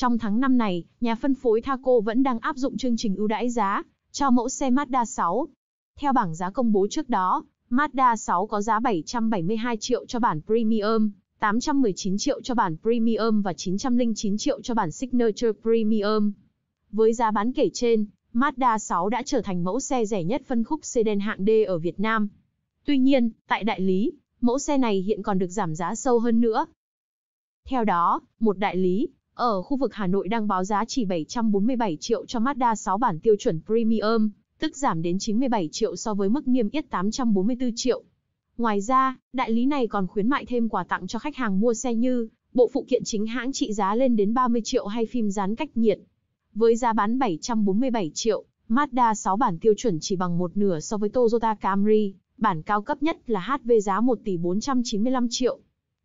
Trong tháng 5 này, nhà phân phối Thaco vẫn đang áp dụng chương trình ưu đãi giá cho mẫu xe Mazda 6. Theo bảng giá công bố trước đó, Mazda 6 có giá 772 triệu cho bản Premium, 819 triệu cho bản Premium và 909 triệu cho bản Signature Premium. Với giá bán kể trên, Mazda 6 đã trở thành mẫu xe rẻ nhất phân khúc sedan hạng D ở Việt Nam. Tuy nhiên, tại đại lý, mẫu xe này hiện còn được giảm giá sâu hơn nữa. Theo đó, một đại lý ở khu vực Hà Nội đang báo giá chỉ 747 triệu cho Mazda 6 bản tiêu chuẩn Premium, tức giảm đến 97 triệu so với mức niêm yết 844 triệu. Ngoài ra, đại lý này còn khuyến mại thêm quà tặng cho khách hàng mua xe như bộ phụ kiện chính hãng trị giá lên đến 30 triệu hay phim dán cách nhiệt. Với giá bán 747 triệu, Mazda 6 bản tiêu chuẩn chỉ bằng một nửa so với Toyota Camry, bản cao cấp nhất là HV giá 1 tỷ 495 triệu.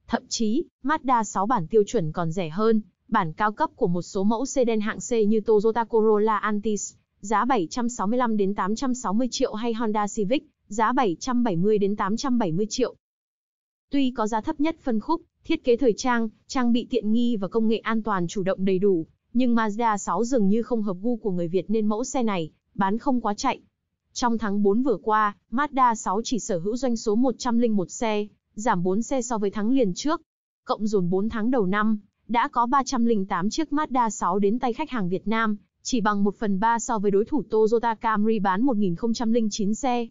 Thậm chí, Mazda 6 bản tiêu chuẩn còn rẻ hơn, Bản cao cấp của một số mẫu xe sedan hạng C như Toyota Corolla Altis, giá 765 đến 860 triệu hay Honda Civic, giá 770 đến 870 triệu. Tuy có giá thấp nhất phân khúc, thiết kế thời trang, trang bị tiện nghi và công nghệ an toàn chủ động đầy đủ, nhưng Mazda 6 dường như không hợp gu của người Việt nên mẫu xe này bán không quá chạy. Trong tháng 4 vừa qua, Mazda 6 chỉ sở hữu doanh số 101 xe, giảm 4 xe so với tháng liền trước. Cộng dồn 4 tháng đầu năm, đã có 308 chiếc Mazda 6 đến tay khách hàng Việt Nam, chỉ bằng 1 phần 3 so với đối thủ Toyota Camry bán 1009 xe.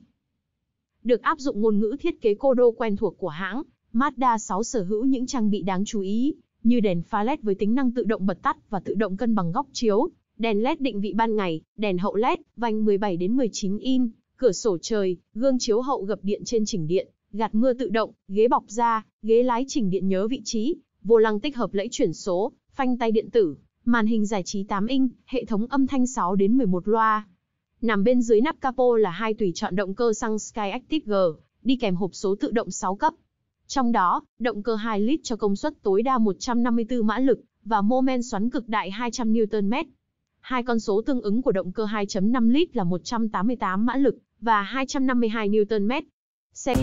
Được áp dụng ngôn ngữ thiết kế cô đô quen thuộc của hãng, Mazda 6 sở hữu những trang bị đáng chú ý, như đèn pha LED với tính năng tự động bật tắt và tự động cân bằng góc chiếu, đèn LED định vị ban ngày, đèn hậu LED, vành 17 đến 19 in, cửa sổ trời, gương chiếu hậu gập điện trên chỉnh điện, gạt mưa tự động, ghế bọc da, ghế lái chỉnh điện nhớ vị trí, vô lăng tích hợp lẫy chuyển số, phanh tay điện tử, màn hình giải trí 8 inch, hệ thống âm thanh 6 đến 11 loa. Nằm bên dưới nắp capo là hai tùy chọn động cơ xăng Skyactiv-G, đi kèm hộp số tự động 6 cấp. Trong đó, động cơ 2 lít cho công suất tối đa 154 mã lực và mô men xoắn cực đại 200 Nm. Hai con số tương ứng của động cơ 2.5 lít là 188 mã lực và 252 Nm. Xe